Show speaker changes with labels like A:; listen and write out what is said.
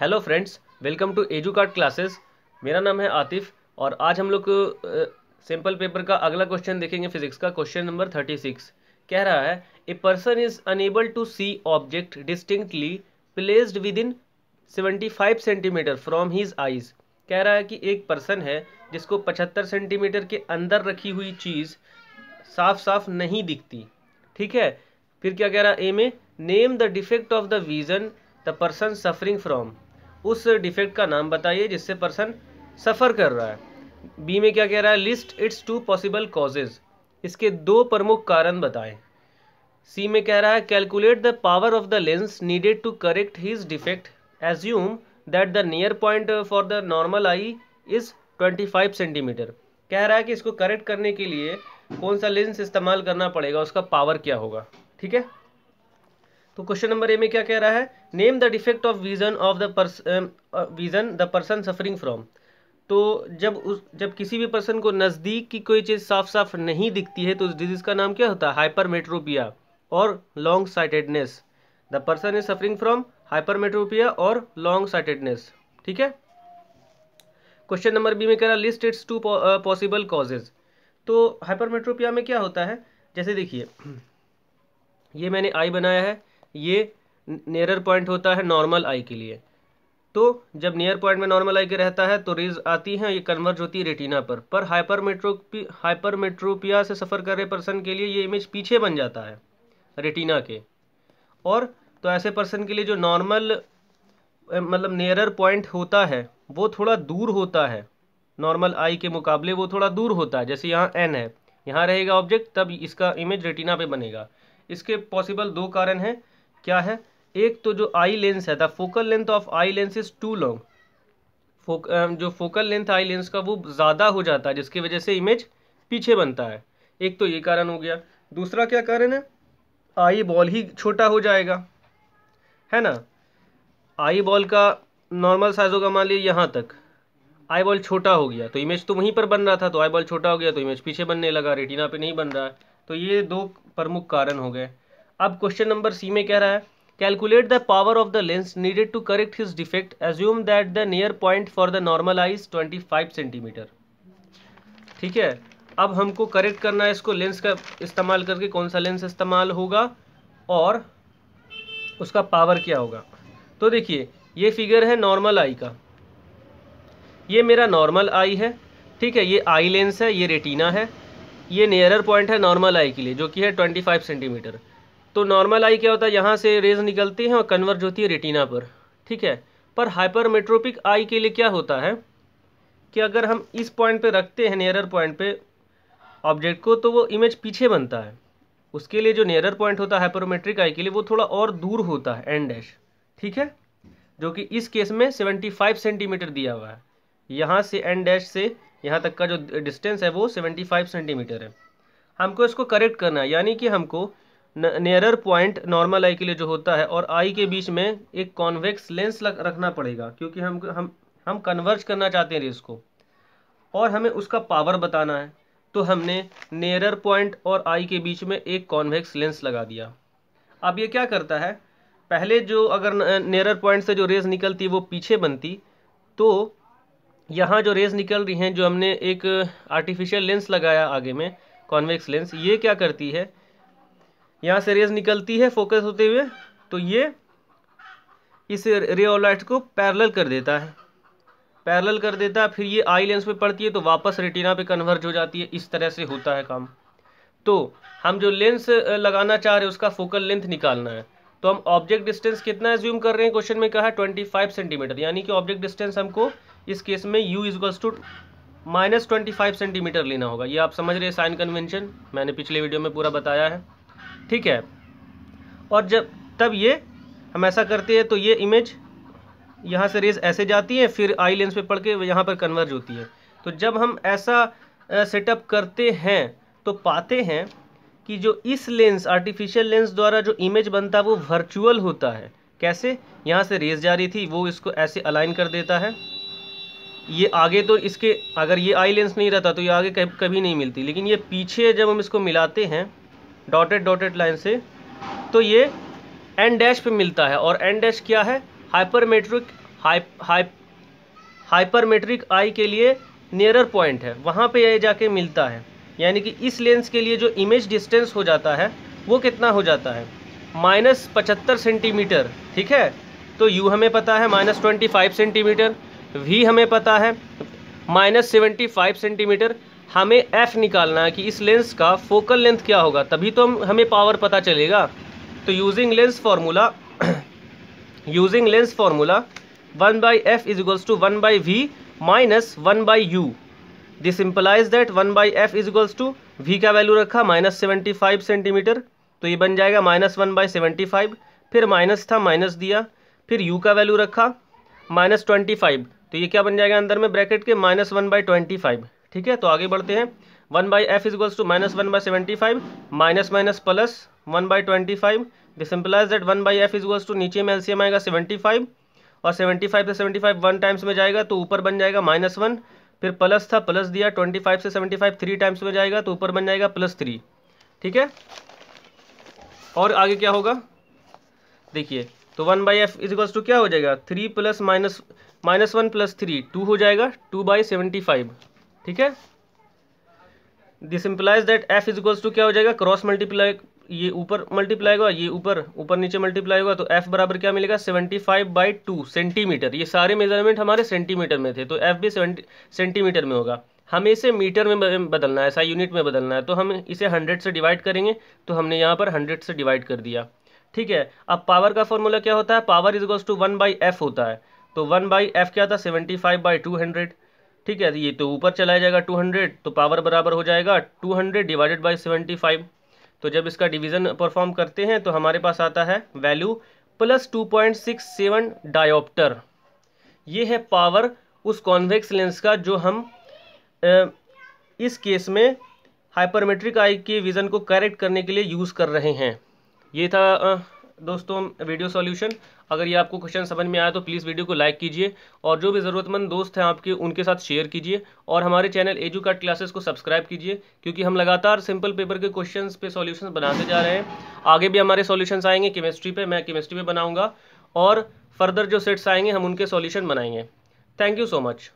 A: hello friends welcome to edu card classes मेरा नाम है आतिफ और आज हम लोग सिंपल पेपर का अगला क्वेश्चन देखेंगे फिजिक्स का क्वेश्चन नंबर थर्टी सिक्स कह रहा है a person is unable to see object distinctly placed within seventy five centimetre from his eyes कह रहा है कि एक पर्सन है जिसको पचहत्तर सेंटीमीटर के अंदर रखी हुई चीज़ साफ साफ नहीं दिखती ठीक है फिर क्या कह रहा है ए में name the defect of the vision the person suffering from उस डिफेक्ट का नाम बताइए जिससे पर्सन सफ़र कर रहा है बी में क्या कह रहा है list its two possible causes इसके दो प्रमुख कारण बताएं सी में कह रहा है calculate the power of the lens needed to correct his defect assume that the near point for the normal eye is twenty five centimetre कह रहा है कि इसको करेक्ट करने के लिए कौन सा लेंस इस्तेमाल करना पड़ेगा उसका पावर क्या होगा ठीक है तो क्वेश्चन नंबर ए में क्या कह रहा है name the defect of vision of the vision the person suffering from तो जब उस जब किसी भी पर्सन को नज़दीक की कोई चीज़ साफ साफ नहीं दिखती है तो उस डिजीज़ का नाम क्या होता है हाइपरमेट्रोपिया और long sightedness the person is suffering from hypermetropia और लॉन्ग साइटेडनेस ठीक है क्वेश्चन नंबर बी में कह रहा list its two possible causes तो हाइपरमेट्रोपिया में क्या होता है जैसे देखिए ये मैंने आई बनाया है ये नियरर पॉइंट होता है नॉर्मल आई के लिए तो जब नियर पॉइंट में नॉर्मल आई के रहता है तो रेज आती हैं ये कन्वर्ज होती है रेटिना पर पर हाइपरमेट्रोपी हाइपरमेट्रोपिया से सफ़र कर रहे पर्सन के लिए ये इमेज पीछे बन जाता है रेटिना के और तो ऐसे पर्सन के लिए जो नॉर्मल मतलब नियरर पॉइंट होता है वो थोड़ा दूर होता है नॉर्मल आई के मुकाबले वो थोड़ा दूर होता है जैसे यहाँ एन है यहाँ रहेगा ऑब्जेक्ट तब इसका इमेज रेटिना पे बनेगा इसके पॉसिबल दो कारण हैं क्या है एक तो जो आई लेंस है the focal length of eye lens is too long जो फोकल लेंथ आई लेंस का वो ज़्यादा हो जाता है जिसकी वजह से इमेज पीछे बनता है एक तो ये कारण हो गया दूसरा क्या कारण है आई बॉल ही छोटा हो जाएगा है ना आई बॉल का नॉर्मल साइज होगा मान लीजिए यहाँ तक आई बॉल छोटा हो गया तो इमेज तो वहीं पर बन रहा था तो आई बॉल छोटा हो गया तो इमेज पीछे बनने लगा रेटिना पे नहीं बन रहा है तो ये दो प्रमुख कारण हो गए अब क्वेश्चन नंबर सी में कह रहा है calculate the power of the lens needed to correct his defect assume that the near point for the normal eyes 25 centimetre ठीक है अब हमको करेक्ट करना है इसको लेंस का इस्तेमाल करके कौन सा लेंस इस्तेमाल होगा और उसका पावर क्या होगा तो देखिए ये फिगर है नॉर्मल आई का ये मेरा नॉर्मल आई है ठीक है ये आई लेंस है ये रेटिना है ये नियरर पॉइंट है नॉर्मल आई के लिए जो कि है 25 सेंटीमीटर तो नॉर्मल आई क्या होता है यहाँ से रेज निकलती हैं और कन्वर्ज होती है रेटिना पर ठीक है पर हाइपरमेट्रोपिक आई के लिए क्या होता है कि अगर हम इस पॉइंट पे रखते हैं नियरर पॉइंट पे ऑब्जेक्ट को तो वो इमेज पीछे बनता है उसके लिए जो नियरर पॉइंट होता है हाइपरोमेट्रिक आई के लिए वो थोड़ा और दूर होता है एन डैश ठीक है जो कि इस केस में 75 सेंटीमीटर दिया हुआ है यहाँ से एन डैश से यहाँ तक का जो डिस्टेंस है वो फाइव सेंटीमीटर है हमको इसको करेक्ट करना है यानी कि हमको नियरर पॉइंट नॉर्मल आई के लिए जो होता है और आई के बीच में एक कॉन्वेक्स लेंस रखना पड़ेगा क्योंकि हम हम हम कन्वर्ज करना चाहते हैं रेस को और हमें उसका पावर बताना है तो हमने नियरर पॉइंट और आई के बीच में एक कॉन्वेक्स लेंस लगा दिया अब ये क्या करता है पहले जो अगर नियरर पॉइंट से जो रेस निकलती वो पीछे बनती तो यहाँ जो रेस निकल रही हैं जो हमने एक आर्टिफिशियल लेंस लगाया आगे में कॉन्वेक्स लेंस ये क्या करती है यहाँ से रेज निकलती है फोकस होते हुए तो ये इस रे ऑफ लाइट को पैरेलल कर देता है पैरेलल कर देता है फिर ये आई लेंस पे पड़ती है तो वापस रेटिना पे कन्वर्ट हो जाती है इस तरह से होता है काम तो हम जो लेंस लगाना चाह रहे हैं उसका फोकल लेंथ निकालना है तो हम ऑब्जेक्ट डिस्टेंस कितना एज्यूम कर रहे हैं क्वेश्चन में कहा है ट्वेंटी फाइव सेंटीमीटर यानी कि ऑब्जेक्ट डिस्टेंस हमको इस केस में u equals to minus twenty five centimetre लेना होगा ये आप समझ रहे हैं साइन कन्वेंशन मैंने पिछले वीडियो में पूरा बताया है ठीक है और जब तब ये हम ऐसा करते हैं तो ये इमेज यहाँ से रेज ऐसे जाती है फिर आई लेंस पे पड़ के यहाँ पर कन्वर्ज होती है तो जब हम ऐसा सेटअप करते हैं तो पाते हैं कि जो इस लेंस आर्टिफिशियल लेंस द्वारा जो इमेज बनता है वो वर्चुअल होता है कैसे यहाँ से रेस जा रही थी वो इसको ऐसे अलाइन कर देता है ये आगे तो इसके अगर ये आई लेंस नहीं रहता तो ये आगे कभी नहीं मिलती लेकिन ये पीछे जब हम इसको मिलाते हैं डॉटेड डॉटेड लाइन से तो ये एन डैश पे मिलता है और एन डैश क्या है हाइपरमेट्रिक हाइपरमेट्रिक आई के लिए नियरर पॉइंट है वहाँ पे ये जाके मिलता है यानी कि इस लेंस के लिए जो इमेज डिस्टेंस हो जाता है वो कितना हो जाता है माइनस पचहत्तर सेंटीमीटर ठीक है तो यू हमें पता है minus twenty five centimetre v हमें पता है माइनस सेवेंटी फाइव सेंटीमीटर हमें एफ़ निकालना है कि इस लेंस का फोकल लेंथ क्या होगा तभी तो हम हमें पावर पता चलेगा तो using lens formula using lens formula one by f is equals to one by v minus one by u this implies that one by f is equals to v का वैल्यू रखा minus seventy five centimetre तो ये बन जाएगा minus one by seventy five फिर minus था minus दिया फिर यू का वैल्यू रखा माइनस ट्वेंटी फाइव तो ये क्या बन जाएगा अंदर में ब्रैकेट के minus one by twenty five ठीक है तो आगे बढ़ते हैं one by f equals to minus one by seventy five minus minus plus one by twenty five this that one by f equals to नीचे में एलसीएम आएगा सेवेंटी फाइव और सेवेंटी फाइव से सेवेंटी फाइव वन टाइम्स में जाएगा तो ऊपर बन जाएगा माइनस वन फिर प्लस था प्लस दिया ट्वेंटी फाइव से सेवेंटी फाइव थ्री टाइम्स में जाएगा तो ऊपर बन जाएगा प्लस थ्री ठीक है और आगे क्या होगा देखिए तो one by f equals to क्या हो जाएगा three plus minus minus one plus three two हो जाएगा टू बाई सेवेंटी फाइव ठीक है this implies that f is equals to क्या हो जाएगा क्रॉस मल्टीप्लाई ये ऊपर मल्टीप्लाई होगा ये ऊपर ऊपर नीचे मल्टीप्लाई होगा तो एफ बराबर क्या मिलेगा seventy five by two centimetre ये सारे मेजरमेंट हमारे सेंटीमीटर में थे तो एफ भी सेंटीमीटर में होगा हमें इसे मीटर में बदलना है ऐसा यूनिट में बदलना है तो हम इसे हंड्रेड से डिवाइड करेंगे तो हमने यहाँ पर हंड्रेड से डिवाइड कर दिया ठीक है अब पावर का फॉर्मूला क्या होता है power is equals to one by f होता है तो वन बाई एफ क्या था seventy five by two hundred ठीक है ये तो ऊपर चला जाएगा टू हंड्रेड तो पावर बराबर हो जाएगा two hundred divided by seventy five तो जब इसका डिवीज़न परफॉर्म करते हैं तो हमारे पास आता है value plus two point six seven dioptre ये है पावर उस कॉन्वेक्स लेंस का जो हम इस केस में हाइपरमेट्रिक आई के विज़न को करेक्ट करने के लिए यूज़ कर रहे हैं ये था दोस्तों वीडियो सॉल्यूशन अगर ये आपको क्वेश्चन समझ में आया तो प्लीज़ वीडियो को लाइक कीजिए और जो भी ज़रूरतमंद दोस्त हैं आपके उनके साथ शेयर कीजिए और हमारे चैनल एजू क्लासेस को सब्सक्राइब कीजिए क्योंकि हम लगातार सिंपल पेपर के क्वेश्चन पे सॉल्यूशन बनाते जा रहे हैं आगे भी हमारे सोल्यूशन आएंगे केमिस्ट्री पर मैं केमिस्ट्री पर बनाऊँगा और फर्दर जो सेट्स आएंगे हम उनके सॉल्यूशन बनाएंगे थैंक यू सो मच